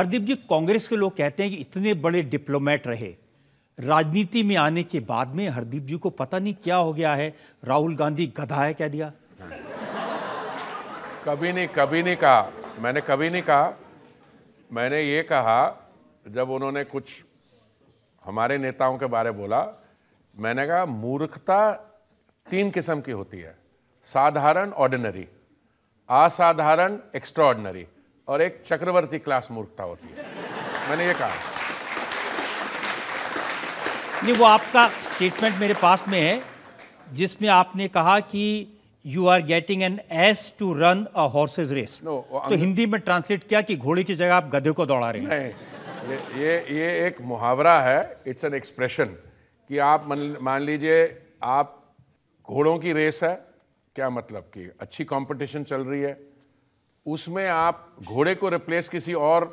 हरदीप जी कांग्रेस के लोग कहते हैं कि इतने बड़े डिप्लोमेट रहे राजनीति में आने के बाद में हरदीप जी को पता नहीं क्या हो गया है राहुल गांधी गधा है कह दिया कभी नहीं कभी नहीं कहा मैंने कभी नहीं कहा मैंने ये कहा जब उन्होंने कुछ हमारे नेताओं के बारे बोला मैंने कहा मूर्खता तीन किस्म की होती है साधारण ऑर्डिनरी असाधारण एक्स्ट्रा ऑर्डिनरी और एक चक्रवर्ती क्लास मूर्खता होती है मैंने ये कहा नहीं वो आपका स्टेटमेंट मेरे पास में है जिसमें आपने कहा कि you are getting an ass to run a horses race तो हिंदी में ट्रांसलेट किया कि घोड़े की जगह आप गधे को दौड़ा रहे हैं ये ये ये एक मुहावरा है इट्स एन एक्सप्रेशन कि आप मान लीजिए आप घोड़ों की रेस है क्या मतलब कि अच्छी कंपटीशन चल रही है उसमें आप घोड़े को रिप्लेस किसी और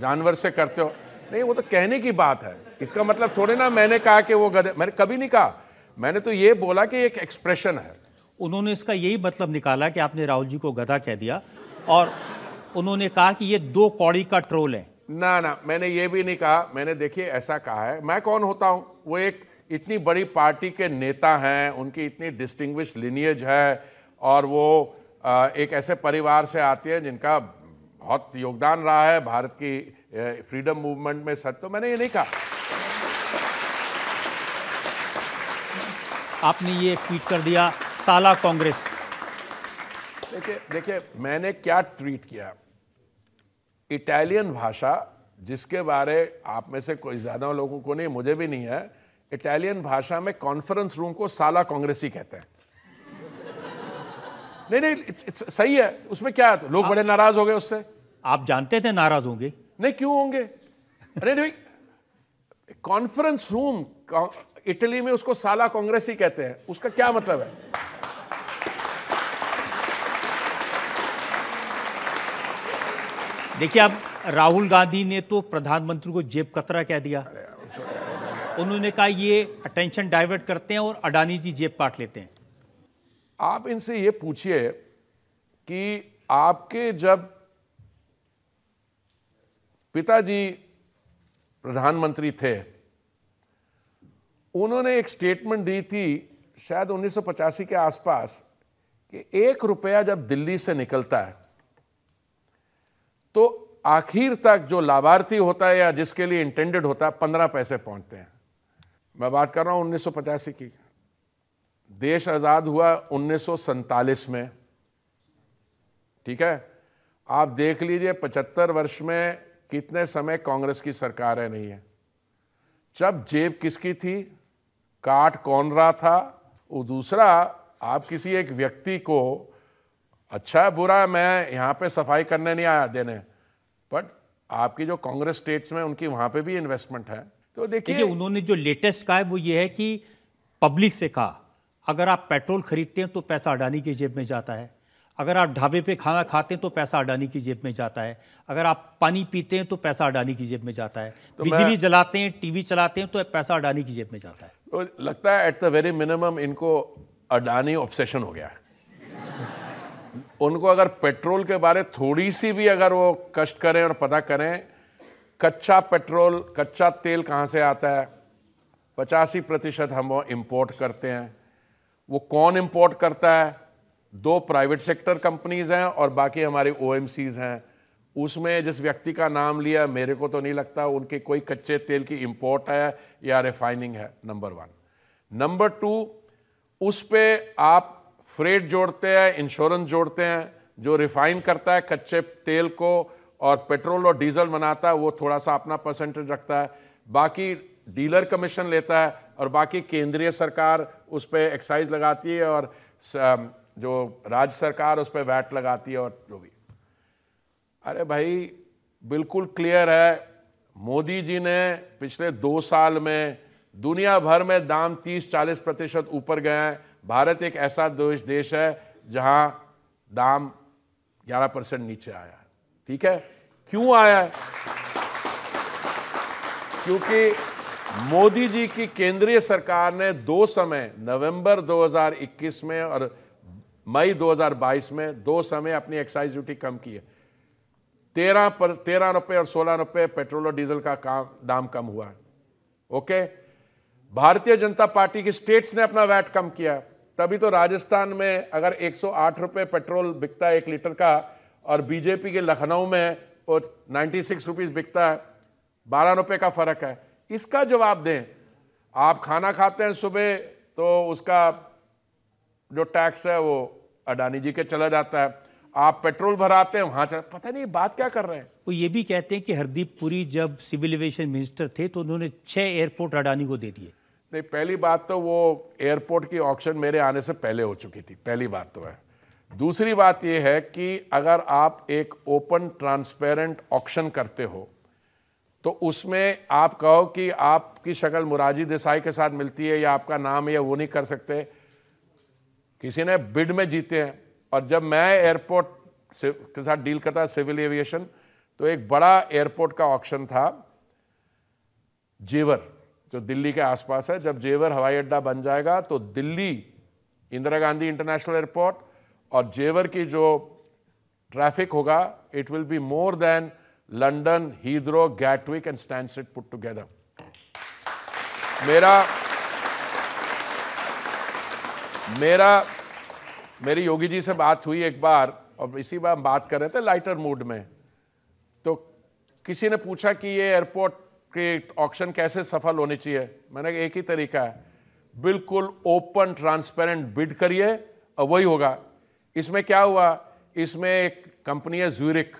जानवर से करते हो नहीं वो तो कहने की बात है इसका मतलब थोड़े ना मैंने कहा कि वो गधे मैंने कभी नहीं कहा मैंने तो ये बोला कि एक एक्सप्रेशन है उन्होंने इसका यही मतलब निकाला कि आपने राहुल जी को गधा कह दिया और उन्होंने कहा कि ये दो कौड़ी का ट्रोल है ना ना मैंने ये भी नहीं कहा मैंने देखिए ऐसा कहा है मैं कौन होता हूँ वो एक इतनी बड़ी पार्टी के नेता हैं उनकी इतनी डिस्टिंग्विश लिनियज है और वो एक ऐसे परिवार से आती है जिनका बहुत योगदान रहा है भारत की फ्रीडम मूवमेंट में सच तो मैंने ये नहीं कहा आपने ये ट्वीट कर दिया साला कांग्रेस देखिए देखिए मैंने क्या ट्वीट किया इटालियन भाषा जिसके बारे आप में से कोई ज़्यादा लोगों को नहीं मुझे भी नहीं है इटालियन भाषा में कॉन्फ्रेंस रूम को साला कांग्रेसी कहते हैं नहीं नहीं इट्स, इट्स सही है उसमें क्या है तो लोग बड़े नाराज हो गए उससे आप जानते थे नाराज होंगे नहीं क्यों होंगे अरे नहीं कॉन्फ्रेंस रूम इटली में उसको साला कांग्रेस ही कहते हैं उसका क्या मतलब है देखिए अब राहुल गांधी ने तो प्रधानमंत्री को जेब कतरा कह दिया उन्होंने कहा ये अटेंशन डाइवर्ट करते हैं और अडानी जी जेब काट लेते हैं आप इनसे ये पूछिए कि आपके जब पिताजी प्रधानमंत्री थे उन्होंने एक स्टेटमेंट दी थी शायद उन्नीस के आसपास कि एक रुपया जब दिल्ली से निकलता है तो आखिर तक जो लाभार्थी होता है या जिसके लिए इंटेंडेड होता है पंद्रह पैसे पहुंचते हैं मैं बात कर रहा हूं उन्नीस की देश आज़ाद हुआ उन्नीस में ठीक है आप देख लीजिए पचहत्तर वर्ष में कितने समय कांग्रेस की सरकार है नहीं है जब जेब किसकी थी काट कौन रहा था वो दूसरा आप किसी एक व्यक्ति को अच्छा बुरा मैं यहाँ पे सफाई करने नहीं आया देने बट आपकी जो कांग्रेस स्टेट्स में उनकी वहां पे भी इन्वेस्टमेंट है तो देखिए उन्होंने जो लेटेस्ट कहा है वो ये है कि पब्लिक से कहा अगर आप पेट्रोल खरीदते हैं तो पैसा अडानी की जेब में जाता है अगर आप ढाबे पे खाना खाते हैं तो पैसा अडानी की जेब में जाता है अगर आप पानी पीते हैं तो पैसा अडानी की जेब में जाता है तो बिजली जलाते हैं टीवी चलाते हैं तो पैसा अडानी की जेब में जाता है तो लगता है एट द वेरी मिनिमम इनको अडानी ऑब्सेशन हो गया है उनको अगर पेट्रोल के बारे थोड़ी सी भी अगर वो कष्ट करें और पता करें कच्चा पेट्रोल कच्चा तेल कहाँ से आता है पचासी प्रतिशत हम वो इम्पोर्ट करते हैं वो कौन इंपोर्ट करता है दो प्राइवेट सेक्टर कंपनीज हैं और बाकी हमारे ओ हैं उसमें जिस व्यक्ति का नाम लिया मेरे को तो नहीं लगता उनके कोई कच्चे तेल की इंपोर्ट है या रिफाइनिंग है नंबर वन नंबर टू उस पर आप फ्रेड जोड़ते हैं इंश्योरेंस जोड़ते हैं जो रिफाइन करता है कच्चे तेल को और पेट्रोल और डीजल बनाता है वो थोड़ा सा अपना परसेंटेज रखता है बाकी डीलर कमीशन लेता है और बाकी केंद्रीय सरकार उस पर एक्साइज लगाती है और जो राज्य सरकार उस पर वैट लगाती है और जो भी अरे भाई बिल्कुल क्लियर है मोदी जी ने पिछले दो साल में दुनिया भर में दाम 30-40 प्रतिशत ऊपर गए हैं भारत एक ऐसा देश है जहां दाम 11 परसेंट नीचे आया है ठीक है क्यों आया है क्योंकि मोदी जी की केंद्रीय सरकार ने दो समय नवंबर 2021 में और मई 2022 में दो समय अपनी एक्साइज ड्यूटी कम की है तेरह पर तेरह रुपये और सोलह रुपये पेट्रोल और डीजल का काम दाम कम हुआ है ओके भारतीय जनता पार्टी की स्टेट्स ने अपना वैट कम किया तभी तो राजस्थान में अगर 108 रुपए पेट्रोल बिकता है एक लीटर का और बीजेपी के लखनऊ में नाइन्टी सिक्स रुपीज़ बिकता है बारह रुपये का फ़र्क है इसका जवाब दें आप खाना खाते हैं सुबह तो उसका जो टैक्स है वो अडानी जी के चला जाता है आप पेट्रोल भराते हैं वहाँ चला पता नहीं बात क्या कर रहे हैं वो ये भी कहते हैं कि हरदीप पुरी जब सिविल एविएशन मिनिस्टर थे तो उन्होंने छः एयरपोर्ट अडानी को दे दिए नहीं पहली बात तो वो एयरपोर्ट की ऑप्शन मेरे आने से पहले हो चुकी थी पहली बात तो है दूसरी बात यह है कि अगर आप एक ओपन ट्रांसपेरेंट ऑक्शन करते हो तो उसमें आप कहो कि आपकी शक्ल मुराजी देसाई के साथ मिलती है या आपका नाम है या वो नहीं कर सकते किसी ने बिड में जीते हैं और जब मैं एयरपोर्ट के साथ डील करता सिविल एविएशन तो एक बड़ा एयरपोर्ट का ऑप्शन था जेवर जो दिल्ली के आसपास है जब जेवर हवाई अड्डा बन जाएगा तो दिल्ली इंदिरा गांधी इंटरनेशनल एयरपोर्ट और जेवर की जो ट्रैफिक होगा it will be more than London Heathrow Gatwick and stand put together मेरा मेरा मेरी योगी जी से बात हुई एक बार और इसी बार हम बात कर रहे थे लाइटर मूड में तो किसी ने पूछा कि ये एयरपोर्ट के ऑक्शन कैसे सफल होनी चाहिए मैंने एक ही तरीका है बिल्कुल ओपन ट्रांसपेरेंट बिड करिए और वही होगा इसमें क्या हुआ इसमें एक कंपनी है जूरिक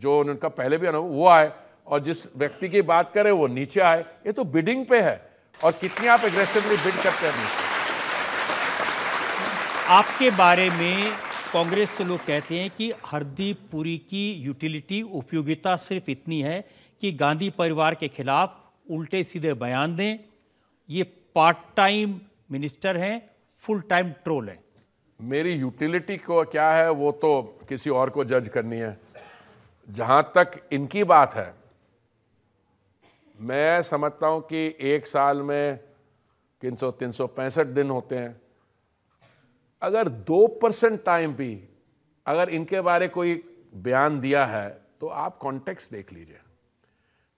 जो उनका पहले भी अनुभव वो आए और जिस व्यक्ति की बात करें वो नीचे आए ये तो बिडिंग पे है और कितनी आप एग्रेसिवली बिड करते हैं आपके बारे में कांग्रेस से लोग कहते हैं कि हरदीप पुरी की यूटिलिटी उपयोगिता सिर्फ इतनी है कि गांधी परिवार के खिलाफ उल्टे सीधे बयान दें ये पार्ट टाइम मिनिस्टर हैं फुल टाइम ट्रोल हैं मेरी यूटिलिटी को क्या है वो तो किसी और को जज करनी है जहां तक इनकी बात है मैं समझता हूं कि एक साल में तीन सौ तीन सौ पैंसठ दिन होते हैं अगर दो परसेंट टाइम भी अगर इनके बारे कोई बयान दिया है तो आप कॉन्टेक्स्ट देख लीजिए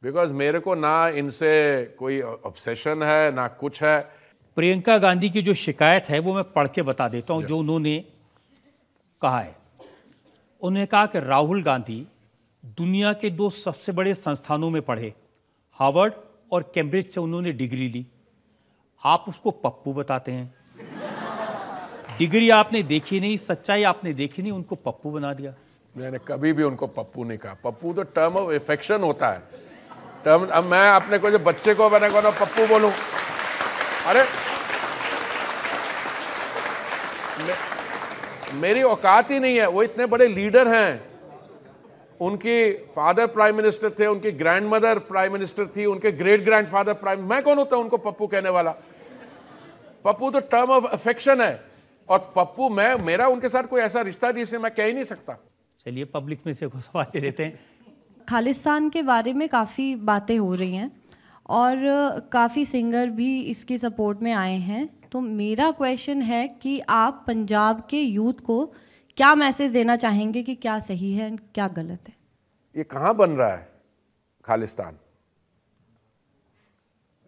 बिकॉज मेरे को ना इनसे कोई ऑब्सेशन है ना कुछ है प्रियंका गांधी की जो शिकायत है वो मैं पढ़ के बता देता हूँ जो उन्होंने कहा है उन्होंने कहा कि राहुल गांधी दुनिया के दो सबसे बड़े संस्थानों में पढ़े हार्वर्ड और कैम्ब्रिज से उन्होंने डिग्री ली आप उसको पप्पू बताते हैं डिग्री आपने देखी नहीं सच्चाई आपने देखी नहीं उनको पप्पू बना दिया मैंने कभी भी उनको पप्पू नहीं कहा पप्पू तो टर्म ऑफ इफेक्शन होता है टर्म अब मैं अपने को जो बच्चे को मैंने कहा पप्पू बोलूं अरे मे, मेरी औकात ही नहीं है वो इतने बड़े लीडर हैं उनके फादर प्राइम मिनिस्टर थे उनकी ग्रैंड मदर प्राइम मिनिस्टर थी उनके ग्रेट ग्रैंड फादर प्राइम मैं कौन होता हूँ उनको पप्पू कहने वाला पप्पू तो टर्म ऑफ अफेक्शन है और पप्पू मैं मेरा उनके साथ कोई ऐसा रिश्ता नहीं मैं कह ही नहीं सकता चलिए पब्लिक में से सवाल ले लेते हैं खालिस्तान के बारे में काफ़ी बातें हो रही हैं और काफ़ी सिंगर भी इसके सपोर्ट में आए हैं तो मेरा क्वेश्चन है कि आप पंजाब के यूथ को क्या मैसेज देना चाहेंगे कि क्या सही है एंड क्या गलत है ये कहाँ बन रहा है खालिस्तान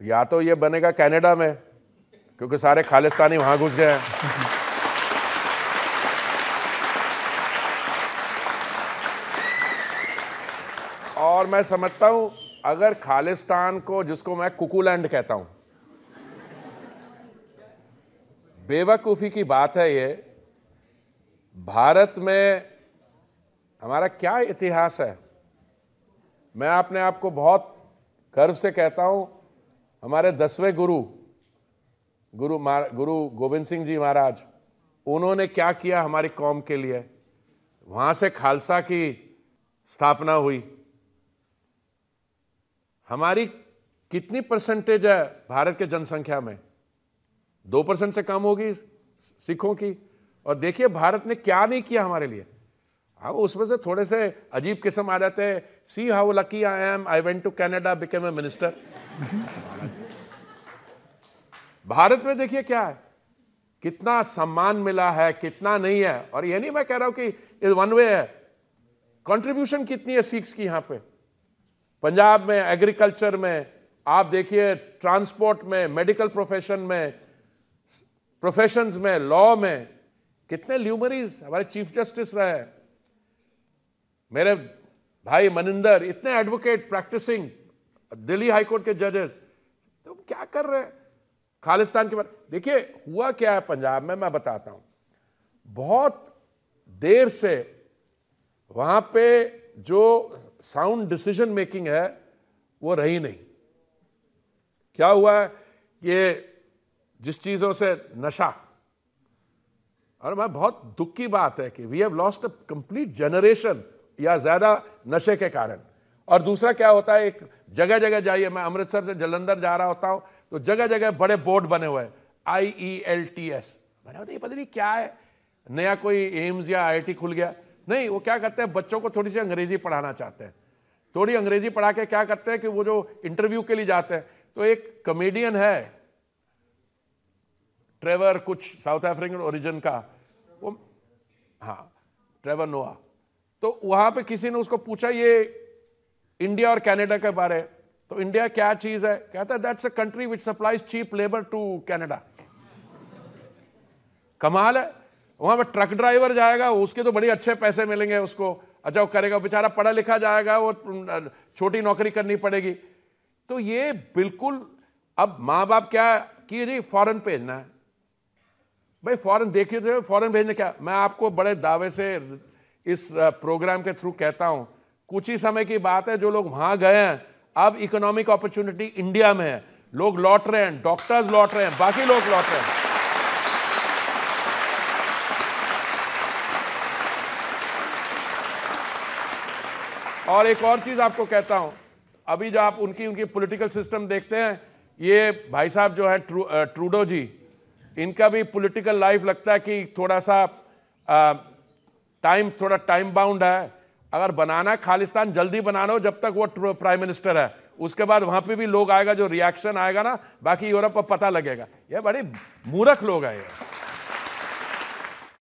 या तो ये बनेगा कनाडा में क्योंकि सारे खालिस्तानी वहां घुस गए हैं और मैं समझता हूं अगर खालिस्तान को जिसको मैं कुकूलैंड कहता हूं बेवकूफ़ी की बात है ये भारत में हमारा क्या इतिहास है मैं आपने आपको बहुत गर्व से कहता हूँ हमारे दसवें गुरु गुरु गुरु गोविंद सिंह जी महाराज उन्होंने क्या किया हमारी कौम के लिए वहाँ से खालसा की स्थापना हुई हमारी कितनी परसेंटेज है भारत के जनसंख्या में दो परसेंट से कम होगी सिखों की और देखिए भारत ने क्या नहीं किया हमारे लिए हाँ उसमें से थोड़े से अजीब किस्म आ जाते हैं see how lucky I am I went to Canada became a minister Bharat में देखिए क्या है कितना सम्मान मिला है कितना नहीं है और ये नहीं मैं कह रहा हूं कि वन वे है कंट्रीब्यूशन कितनी है सिक्स की यहां पे पंजाब में एग्रीकल्चर में आप देखिए ट्रांसपोर्ट में मेडिकल प्रोफेशन में प्रोफेशंस में लॉ में कितने ल्यूमरीज हमारे चीफ जस्टिस रहे मेरे भाई मनिंदर इतने एडवोकेट प्रैक्टिसिंग दिल्ली हाईकोर्ट के जजेस तो क्या कर रहे खालिस्तान के बारे देखिए हुआ क्या है पंजाब में मैं बताता हूं बहुत देर से वहां पे जो साउंड डिसीजन मेकिंग है वो रही नहीं क्या हुआ है ये जिस चीज़ों से नशा और मैं बहुत दुख की बात है कि we have lost a complete generation या ज़्यादा नशे के कारण और दूसरा क्या होता है एक जगह जगह जाइए मैं अमृतसर से जलंधर जा रहा होता हूँ तो जगह जगह बड़े बोर्ड बने हुए हैं I E L T S मैंने बताया पता नहीं क्या है नया कोई एम्स या आई खुल गया नहीं वो क्या करते हैं बच्चों को थोड़ी सी अंग्रेजी पढ़ाना चाहते हैं थोड़ी अंग्रेजी पढ़ा के क्या करते हैं कि वो जो इंटरव्यू के लिए जाते हैं तो एक कमेडियन है ट्रेवर कुछ साउथ अफ्रीकन ओरिजिन का वो हाँ ट्रेवर नोआ तो वहां पे किसी ने उसको पूछा ये इंडिया और कनाडा के बारे तो इंडिया क्या चीज़ है कहता है that's a country which supplies cheap labour to Canada कमाल है वहां पर ट्रक ड्राइवर जाएगा उसके तो बड़े अच्छे पैसे मिलेंगे उसको अच्छा वो करेगा बेचारा पढ़ा लिखा जाएगा वो छोटी नौकरी करनी पड़ेगी तो ये बिल्कुल अब माँ बाप क्या कि जी फॉरेन भेजना है भाई फॉरन देखिए थे तो फॉरन भेजने क्या मैं आपको बड़े दावे से इस प्रोग्राम के थ्रू कहता हूँ कुछ ही समय की बात है जो लोग वहाँ गए हैं अब इकोनॉमिक अपॉर्चुनिटी इंडिया में है लोग लौट रहे हैं डॉक्टर्स लौट रहे हैं बाकी लोग लौट रहे हैं और एक और चीज़ आपको कहता हूँ अभी जो आप उनकी उनकी पॉलिटिकल सिस्टम देखते हैं ये भाई साहब जो है ट्रू, ट्रूडो जी इनका भी पॉलिटिकल लाइफ लगता है कि थोड़ा सा टाइम थोड़ा टाइम बाउंड है अगर बनाना खालिस्तान जल्दी बनाना हो जब तक वो प्राइम मिनिस्टर है उसके बाद वहां पे भी लोग आएगा जो रिएक्शन आएगा ना बाकी यूरोप पर पता लगेगा ये बड़े मूर्ख लोग हैं ये